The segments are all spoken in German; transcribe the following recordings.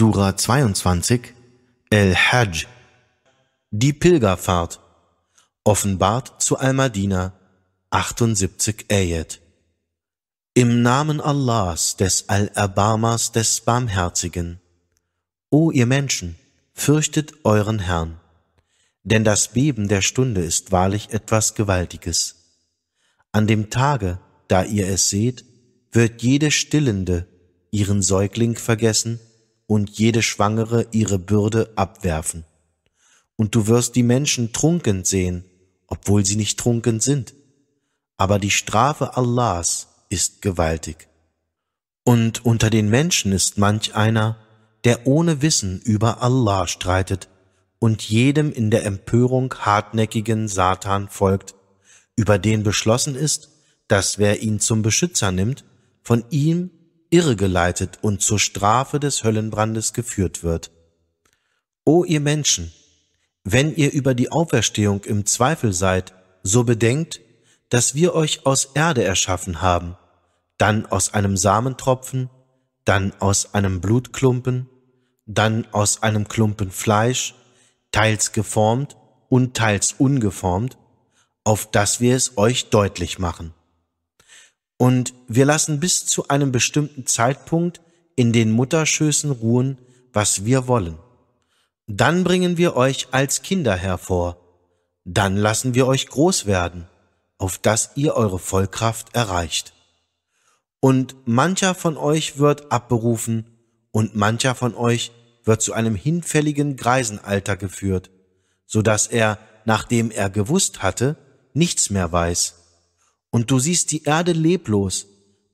Sura 22, El-Hajj, die Pilgerfahrt, offenbart zu Al-Madina, 78 Ayat. Im Namen Allahs, des al abamas des Barmherzigen. O ihr Menschen, fürchtet euren Herrn, denn das Beben der Stunde ist wahrlich etwas Gewaltiges. An dem Tage, da ihr es seht, wird jede Stillende ihren Säugling vergessen und jede Schwangere ihre Bürde abwerfen. Und du wirst die Menschen trunken sehen, obwohl sie nicht trunken sind. Aber die Strafe Allahs ist gewaltig. Und unter den Menschen ist manch einer, der ohne Wissen über Allah streitet und jedem in der Empörung hartnäckigen Satan folgt, über den beschlossen ist, dass wer ihn zum Beschützer nimmt, von ihm irregeleitet und zur Strafe des Höllenbrandes geführt wird. O ihr Menschen, wenn ihr über die Auferstehung im Zweifel seid, so bedenkt, dass wir euch aus Erde erschaffen haben, dann aus einem Samentropfen, dann aus einem Blutklumpen, dann aus einem Klumpen Fleisch, teils geformt und teils ungeformt, auf dass wir es euch deutlich machen und wir lassen bis zu einem bestimmten Zeitpunkt in den Mutterschößen ruhen, was wir wollen. Dann bringen wir euch als Kinder hervor, dann lassen wir euch groß werden, auf dass ihr eure Vollkraft erreicht. Und mancher von euch wird abberufen, und mancher von euch wird zu einem hinfälligen Greisenalter geführt, so dass er, nachdem er gewusst hatte, nichts mehr weiß und du siehst die Erde leblos,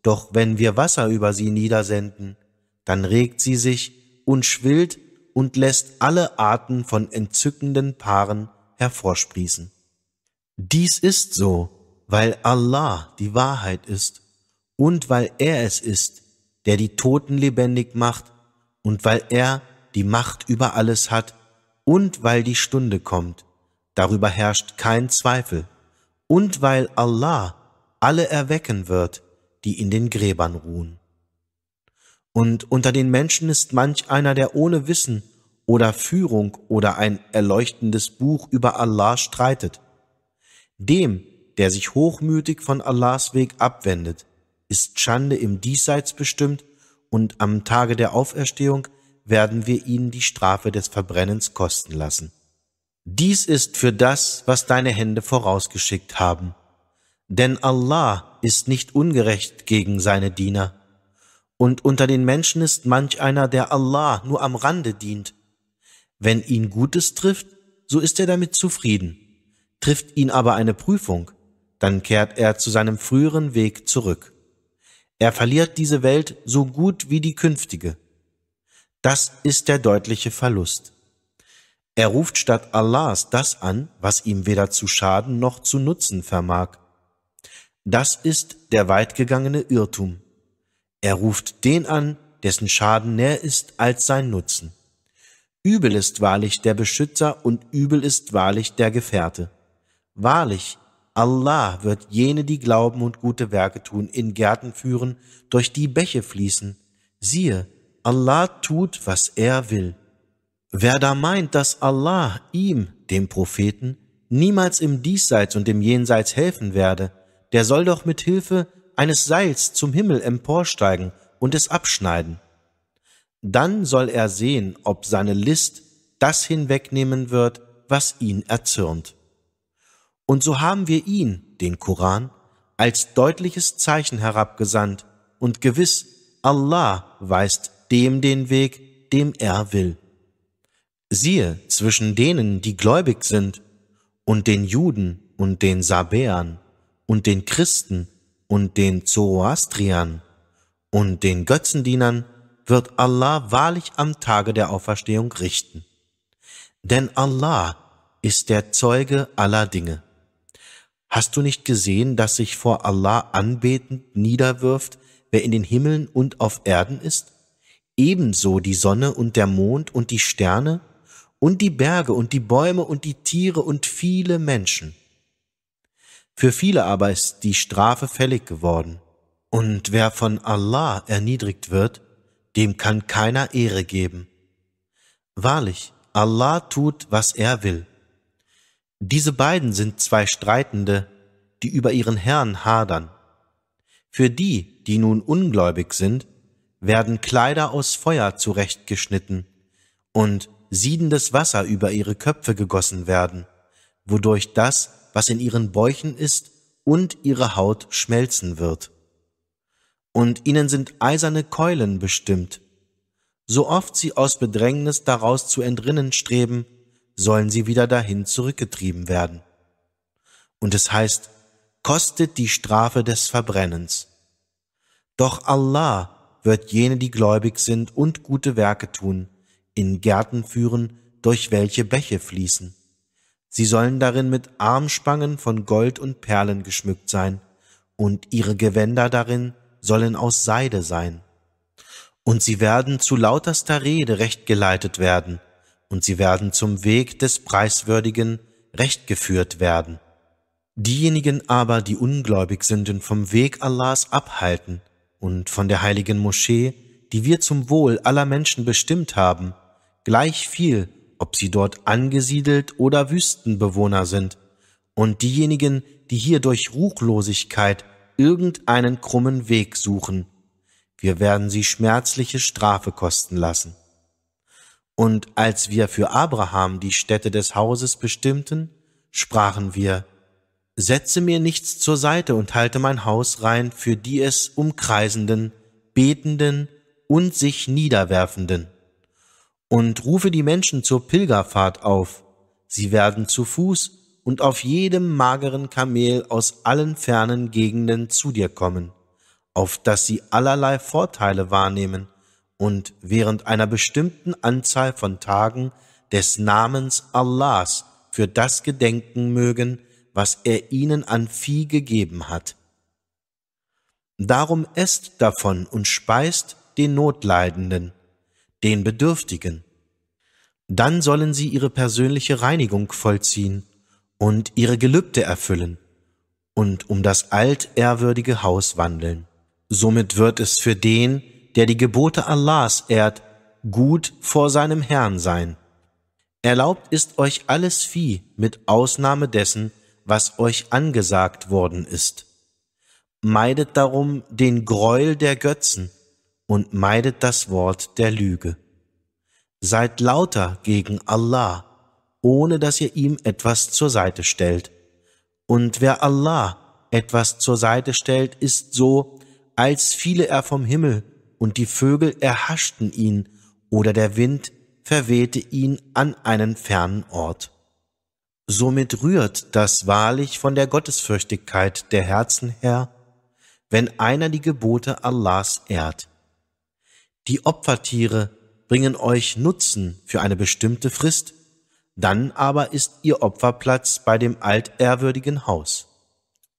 doch wenn wir Wasser über sie niedersenden, dann regt sie sich und schwillt und lässt alle Arten von entzückenden Paaren hervorsprießen. Dies ist so, weil Allah die Wahrheit ist und weil er es ist, der die Toten lebendig macht und weil er die Macht über alles hat und weil die Stunde kommt, darüber herrscht kein Zweifel, und weil Allah alle erwecken wird, die in den Gräbern ruhen. Und unter den Menschen ist manch einer, der ohne Wissen oder Führung oder ein erleuchtendes Buch über Allah streitet. Dem, der sich hochmütig von Allahs Weg abwendet, ist Schande im Diesseits bestimmt, und am Tage der Auferstehung werden wir ihnen die Strafe des Verbrennens kosten lassen. Dies ist für das, was deine Hände vorausgeschickt haben. Denn Allah ist nicht ungerecht gegen seine Diener. Und unter den Menschen ist manch einer, der Allah nur am Rande dient. Wenn ihn Gutes trifft, so ist er damit zufrieden. Trifft ihn aber eine Prüfung, dann kehrt er zu seinem früheren Weg zurück. Er verliert diese Welt so gut wie die künftige. Das ist der deutliche Verlust. Er ruft statt Allahs das an, was ihm weder zu schaden noch zu nutzen vermag. Das ist der weitgegangene Irrtum. Er ruft den an, dessen Schaden näher ist als sein Nutzen. Übel ist wahrlich der Beschützer und übel ist wahrlich der Gefährte. Wahrlich, Allah wird jene, die glauben und gute Werke tun, in Gärten führen, durch die Bäche fließen. Siehe, Allah tut, was er will. Wer da meint, dass Allah ihm, dem Propheten, niemals im Diesseits und im Jenseits helfen werde, der soll doch mit Hilfe eines Seils zum Himmel emporsteigen und es abschneiden. Dann soll er sehen, ob seine List das hinwegnehmen wird, was ihn erzürnt. Und so haben wir ihn, den Koran, als deutliches Zeichen herabgesandt, und gewiss, Allah weist dem den Weg, dem er will. Siehe zwischen denen, die gläubig sind, und den Juden und den Sabäern und den Christen und den Zoroastriern und den Götzendienern wird Allah wahrlich am Tage der Auferstehung richten. Denn Allah ist der Zeuge aller Dinge. Hast du nicht gesehen, dass sich vor Allah anbetend niederwirft, wer in den Himmeln und auf Erden ist? Ebenso die Sonne und der Mond und die Sterne und die Berge und die Bäume und die Tiere und viele Menschen. Für viele aber ist die Strafe fällig geworden. Und wer von Allah erniedrigt wird, dem kann keiner Ehre geben. Wahrlich, Allah tut, was er will. Diese beiden sind zwei Streitende, die über ihren Herrn hadern. Für die, die nun ungläubig sind, werden Kleider aus Feuer zurechtgeschnitten und siedendes Wasser über ihre Köpfe gegossen werden, wodurch das, was in ihren Bäuchen ist und ihre Haut schmelzen wird. Und ihnen sind eiserne Keulen bestimmt. So oft sie aus Bedrängnis daraus zu entrinnen streben, sollen sie wieder dahin zurückgetrieben werden. Und es heißt, kostet die Strafe des Verbrennens. Doch Allah wird jene, die gläubig sind und gute Werke tun, in Gärten führen, durch welche Bäche fließen. Sie sollen darin mit Armspangen von Gold und Perlen geschmückt sein, und ihre Gewänder darin sollen aus Seide sein. Und sie werden zu lauterster Rede recht geleitet werden, und sie werden zum Weg des Preiswürdigen recht geführt werden. Diejenigen aber, die ungläubig sind vom Weg Allahs abhalten und von der heiligen Moschee, die wir zum Wohl aller Menschen bestimmt haben, gleich viel ob sie dort angesiedelt oder Wüstenbewohner sind, und diejenigen, die hier durch Ruchlosigkeit irgendeinen krummen Weg suchen. Wir werden sie schmerzliche Strafe kosten lassen. Und als wir für Abraham die Stätte des Hauses bestimmten, sprachen wir, Setze mir nichts zur Seite und halte mein Haus rein für die es umkreisenden, betenden und sich niederwerfenden und rufe die Menschen zur Pilgerfahrt auf. Sie werden zu Fuß und auf jedem mageren Kamel aus allen fernen Gegenden zu dir kommen, auf dass sie allerlei Vorteile wahrnehmen und während einer bestimmten Anzahl von Tagen des Namens Allahs für das gedenken mögen, was er ihnen an Vieh gegeben hat. Darum esst davon und speist den Notleidenden den Bedürftigen. Dann sollen sie ihre persönliche Reinigung vollziehen und ihre Gelübde erfüllen und um das altehrwürdige Haus wandeln. Somit wird es für den, der die Gebote Allahs ehrt, gut vor seinem Herrn sein. Erlaubt ist euch alles Vieh mit Ausnahme dessen, was euch angesagt worden ist. Meidet darum den Greuel der Götzen und meidet das Wort der Lüge. Seid lauter gegen Allah, ohne dass ihr ihm etwas zur Seite stellt. Und wer Allah etwas zur Seite stellt, ist so, als fiele er vom Himmel und die Vögel erhaschten ihn oder der Wind verwehte ihn an einen fernen Ort. Somit rührt das wahrlich von der Gottesfürchtigkeit der Herzen her, wenn einer die Gebote Allahs ehrt die Opfertiere bringen euch Nutzen für eine bestimmte Frist, dann aber ist ihr Opferplatz bei dem altehrwürdigen Haus.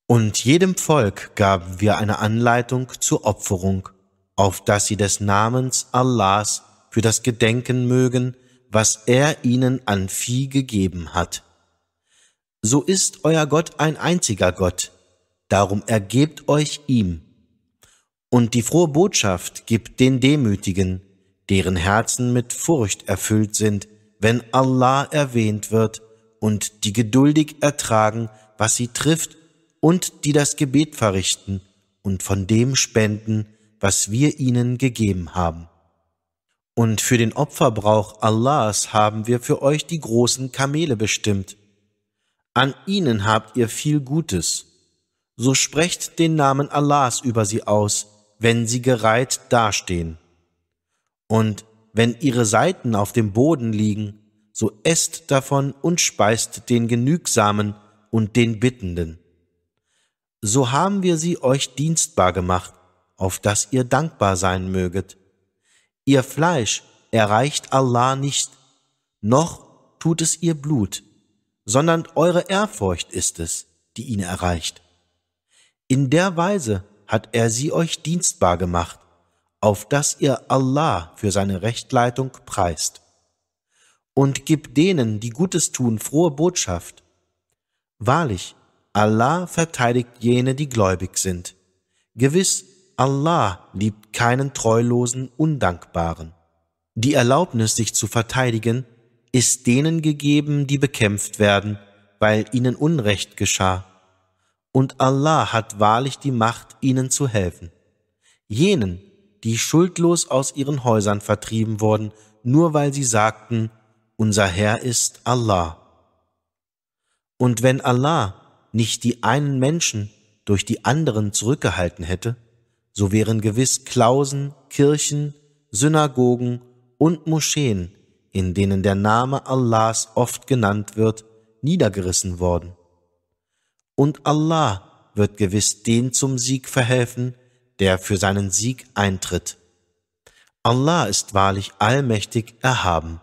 Und jedem Volk gaben wir eine Anleitung zur Opferung, auf dass sie des Namens Allahs für das Gedenken mögen, was er ihnen an Vieh gegeben hat. So ist euer Gott ein einziger Gott, darum ergebt euch ihm, und die frohe Botschaft gibt den Demütigen, deren Herzen mit Furcht erfüllt sind, wenn Allah erwähnt wird und die geduldig ertragen, was sie trifft und die das Gebet verrichten und von dem spenden, was wir ihnen gegeben haben. Und für den Opferbrauch Allahs haben wir für euch die großen Kamele bestimmt. An ihnen habt ihr viel Gutes. So sprecht den Namen Allahs über sie aus, wenn sie gereiht dastehen. Und wenn ihre Seiten auf dem Boden liegen, so esst davon und speist den Genügsamen und den Bittenden. So haben wir sie euch dienstbar gemacht, auf das ihr dankbar sein möget. Ihr Fleisch erreicht Allah nicht, noch tut es ihr Blut, sondern eure Ehrfurcht ist es, die ihn erreicht. In der Weise hat er sie euch dienstbar gemacht, auf dass ihr Allah für seine Rechtleitung preist. Und gib denen, die Gutes tun, frohe Botschaft. Wahrlich, Allah verteidigt jene, die gläubig sind. Gewiss, Allah liebt keinen treulosen Undankbaren. Die Erlaubnis, sich zu verteidigen, ist denen gegeben, die bekämpft werden, weil ihnen Unrecht geschah und Allah hat wahrlich die Macht, ihnen zu helfen. Jenen, die schuldlos aus ihren Häusern vertrieben wurden, nur weil sie sagten, unser Herr ist Allah. Und wenn Allah nicht die einen Menschen durch die anderen zurückgehalten hätte, so wären gewiss Klausen, Kirchen, Synagogen und Moscheen, in denen der Name Allahs oft genannt wird, niedergerissen worden und Allah wird gewiss den zum Sieg verhelfen, der für seinen Sieg eintritt. Allah ist wahrlich allmächtig erhaben.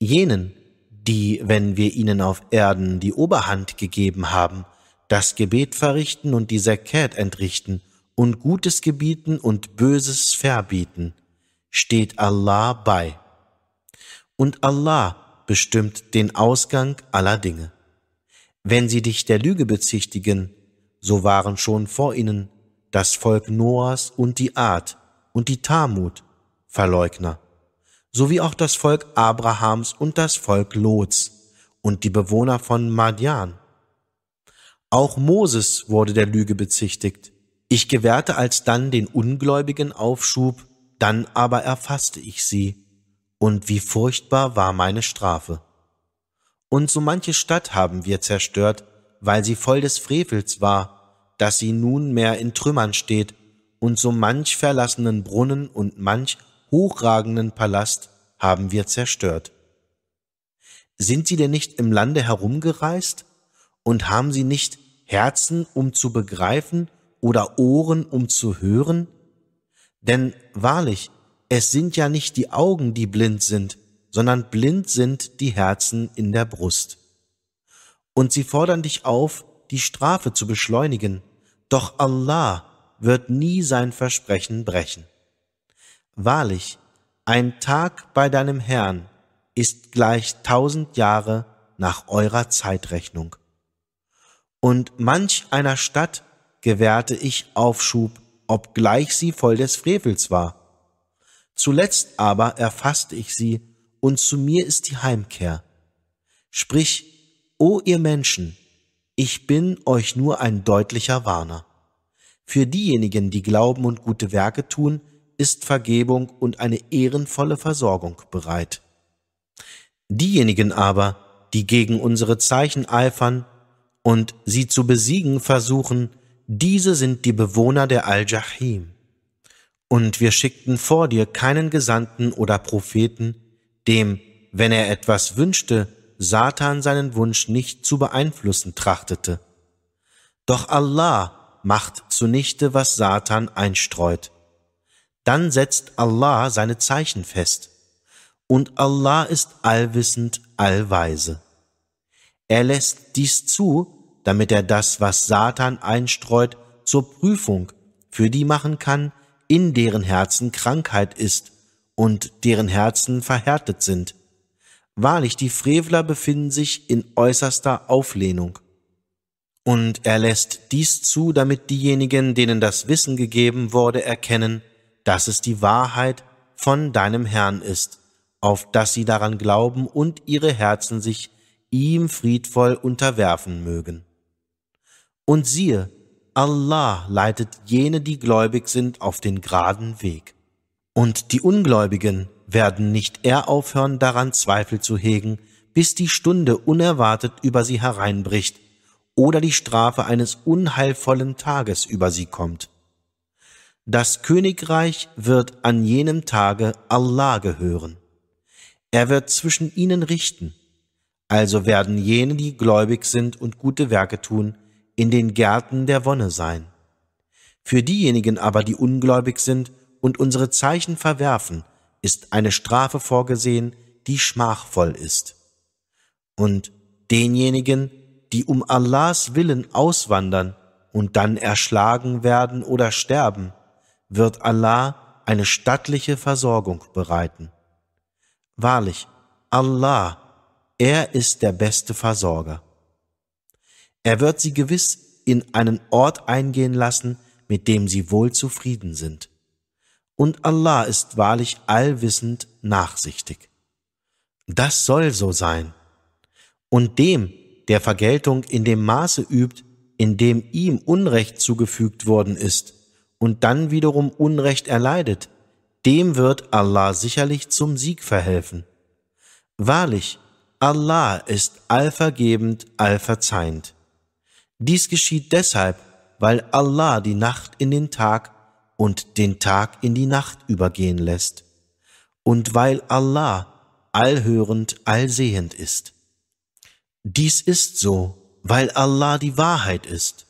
Jenen, die, wenn wir ihnen auf Erden die Oberhand gegeben haben, das Gebet verrichten und die Zakat entrichten und Gutes gebieten und Böses verbieten, steht Allah bei. Und Allah bestimmt den Ausgang aller Dinge. Wenn sie dich der Lüge bezichtigen, so waren schon vor ihnen das Volk Noahs und die Art und die Tamut Verleugner, sowie auch das Volk Abrahams und das Volk Lots und die Bewohner von Madian. Auch Moses wurde der Lüge bezichtigt. Ich gewährte alsdann den Ungläubigen Aufschub, dann aber erfasste ich sie, und wie furchtbar war meine Strafe und so manche Stadt haben wir zerstört, weil sie voll des Frevels war, dass sie nunmehr in Trümmern steht, und so manch verlassenen Brunnen und manch hochragenden Palast haben wir zerstört. Sind sie denn nicht im Lande herumgereist? Und haben sie nicht Herzen, um zu begreifen, oder Ohren, um zu hören? Denn wahrlich, es sind ja nicht die Augen, die blind sind, sondern blind sind die Herzen in der Brust. Und sie fordern dich auf, die Strafe zu beschleunigen, doch Allah wird nie sein Versprechen brechen. Wahrlich, ein Tag bei deinem Herrn ist gleich tausend Jahre nach eurer Zeitrechnung. Und manch einer Stadt gewährte ich Aufschub, obgleich sie voll des Frevels war. Zuletzt aber erfasste ich sie und zu mir ist die Heimkehr. Sprich, o ihr Menschen, ich bin euch nur ein deutlicher Warner. Für diejenigen, die glauben und gute Werke tun, ist Vergebung und eine ehrenvolle Versorgung bereit. Diejenigen aber, die gegen unsere Zeichen eifern und sie zu besiegen versuchen, diese sind die Bewohner der Al-Jahim. Und wir schickten vor dir keinen Gesandten oder Propheten, dem, wenn er etwas wünschte, Satan seinen Wunsch nicht zu beeinflussen trachtete. Doch Allah macht zunichte, was Satan einstreut. Dann setzt Allah seine Zeichen fest. Und Allah ist allwissend, allweise. Er lässt dies zu, damit er das, was Satan einstreut, zur Prüfung für die machen kann, in deren Herzen Krankheit ist und deren Herzen verhärtet sind. Wahrlich, die Frevler befinden sich in äußerster Auflehnung. Und er lässt dies zu, damit diejenigen, denen das Wissen gegeben wurde, erkennen, dass es die Wahrheit von deinem Herrn ist, auf dass sie daran glauben und ihre Herzen sich ihm friedvoll unterwerfen mögen. Und siehe, Allah leitet jene, die gläubig sind, auf den geraden Weg. Und die Ungläubigen werden nicht eher aufhören, daran Zweifel zu hegen, bis die Stunde unerwartet über sie hereinbricht oder die Strafe eines unheilvollen Tages über sie kommt. Das Königreich wird an jenem Tage Allah gehören. Er wird zwischen ihnen richten. Also werden jene, die gläubig sind und gute Werke tun, in den Gärten der Wonne sein. Für diejenigen aber, die ungläubig sind und unsere Zeichen verwerfen, ist eine Strafe vorgesehen, die schmachvoll ist. Und denjenigen, die um Allahs Willen auswandern und dann erschlagen werden oder sterben, wird Allah eine stattliche Versorgung bereiten. Wahrlich, Allah, er ist der beste Versorger. Er wird sie gewiss in einen Ort eingehen lassen, mit dem sie wohl zufrieden sind und Allah ist wahrlich allwissend nachsichtig. Das soll so sein. Und dem, der Vergeltung in dem Maße übt, in dem ihm Unrecht zugefügt worden ist und dann wiederum Unrecht erleidet, dem wird Allah sicherlich zum Sieg verhelfen. Wahrlich, Allah ist allvergebend, allverzeihend. Dies geschieht deshalb, weil Allah die Nacht in den Tag und den Tag in die Nacht übergehen lässt, und weil Allah allhörend, allsehend ist. Dies ist so, weil Allah die Wahrheit ist,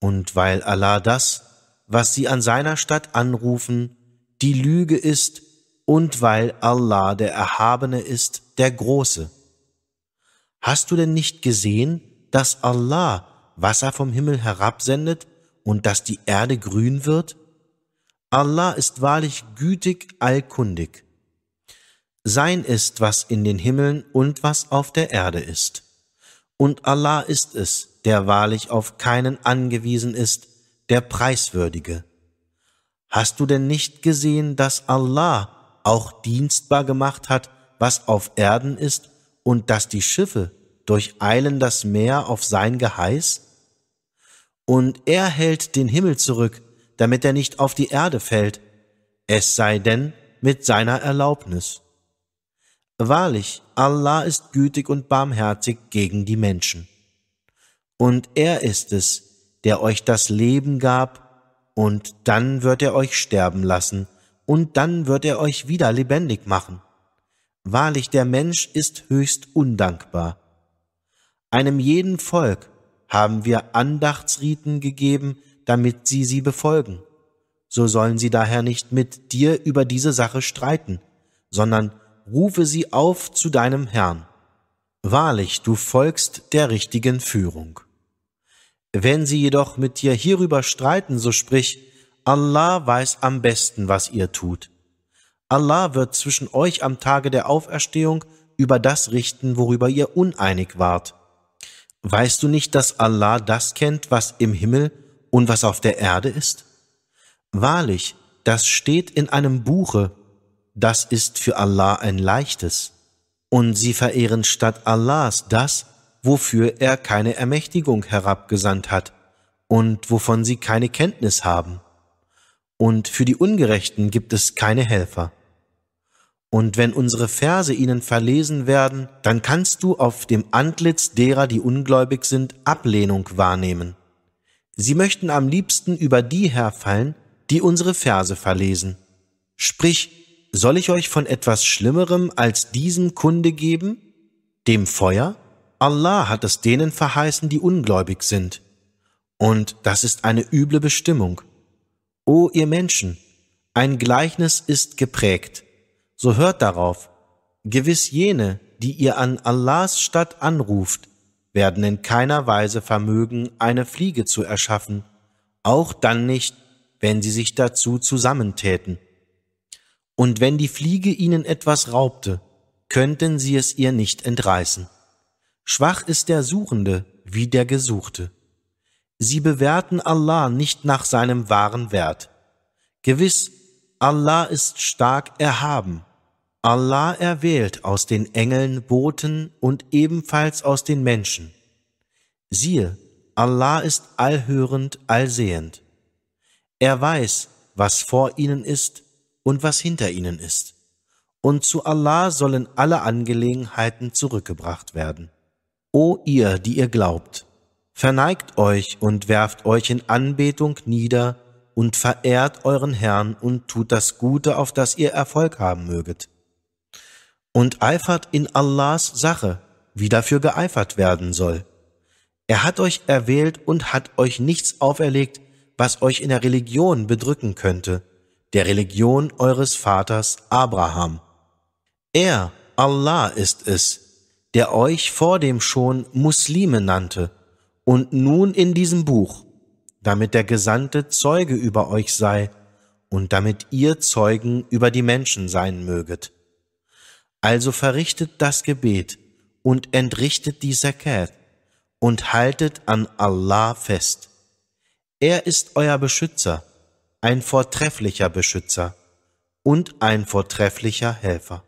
und weil Allah das, was sie an seiner Stadt anrufen, die Lüge ist, und weil Allah der Erhabene ist, der Große. Hast du denn nicht gesehen, dass Allah Wasser vom Himmel herabsendet und dass die Erde grün wird? Allah ist wahrlich gütig, allkundig. Sein ist, was in den Himmeln und was auf der Erde ist. Und Allah ist es, der wahrlich auf keinen angewiesen ist, der Preiswürdige. Hast du denn nicht gesehen, dass Allah auch dienstbar gemacht hat, was auf Erden ist, und dass die Schiffe durcheilen das Meer auf sein Geheiß? Und er hält den Himmel zurück, damit er nicht auf die Erde fällt, es sei denn mit seiner Erlaubnis. Wahrlich, Allah ist gütig und barmherzig gegen die Menschen. Und er ist es, der euch das Leben gab, und dann wird er euch sterben lassen, und dann wird er euch wieder lebendig machen. Wahrlich, der Mensch ist höchst undankbar. Einem jeden Volk haben wir Andachtsriten gegeben, damit sie sie befolgen. So sollen sie daher nicht mit dir über diese Sache streiten, sondern rufe sie auf zu deinem Herrn. Wahrlich, du folgst der richtigen Führung. Wenn sie jedoch mit dir hierüber streiten, so sprich, Allah weiß am besten, was ihr tut. Allah wird zwischen euch am Tage der Auferstehung über das richten, worüber ihr uneinig wart. Weißt du nicht, dass Allah das kennt, was im Himmel und was auf der Erde ist? Wahrlich, das steht in einem Buche, das ist für Allah ein leichtes. Und sie verehren statt Allahs das, wofür er keine Ermächtigung herabgesandt hat und wovon sie keine Kenntnis haben. Und für die Ungerechten gibt es keine Helfer. Und wenn unsere Verse ihnen verlesen werden, dann kannst du auf dem Antlitz derer, die ungläubig sind, Ablehnung wahrnehmen. Sie möchten am liebsten über die herfallen, die unsere Verse verlesen. Sprich, soll ich euch von etwas Schlimmerem als diesem Kunde geben? Dem Feuer? Allah hat es denen verheißen, die ungläubig sind. Und das ist eine üble Bestimmung. O ihr Menschen, ein Gleichnis ist geprägt. So hört darauf. Gewiss jene, die ihr an Allahs Stadt anruft, werden in keiner Weise vermögen, eine Fliege zu erschaffen, auch dann nicht, wenn sie sich dazu zusammentäten. Und wenn die Fliege ihnen etwas raubte, könnten sie es ihr nicht entreißen. Schwach ist der Suchende wie der Gesuchte. Sie bewerten Allah nicht nach seinem wahren Wert. Gewiss, Allah ist stark erhaben. Allah erwählt aus den Engeln Boten und ebenfalls aus den Menschen. Siehe, Allah ist allhörend, allsehend. Er weiß, was vor ihnen ist und was hinter ihnen ist. Und zu Allah sollen alle Angelegenheiten zurückgebracht werden. O ihr, die ihr glaubt, verneigt euch und werft euch in Anbetung nieder und verehrt euren Herrn und tut das Gute, auf das ihr Erfolg haben möget und eifert in Allahs Sache, wie dafür geeifert werden soll. Er hat euch erwählt und hat euch nichts auferlegt, was euch in der Religion bedrücken könnte, der Religion eures Vaters Abraham. Er, Allah ist es, der euch vor dem schon Muslime nannte und nun in diesem Buch, damit der Gesandte Zeuge über euch sei und damit ihr Zeugen über die Menschen sein möget. Also verrichtet das Gebet und entrichtet die Zakat und haltet an Allah fest. Er ist euer Beschützer, ein vortrefflicher Beschützer und ein vortrefflicher Helfer.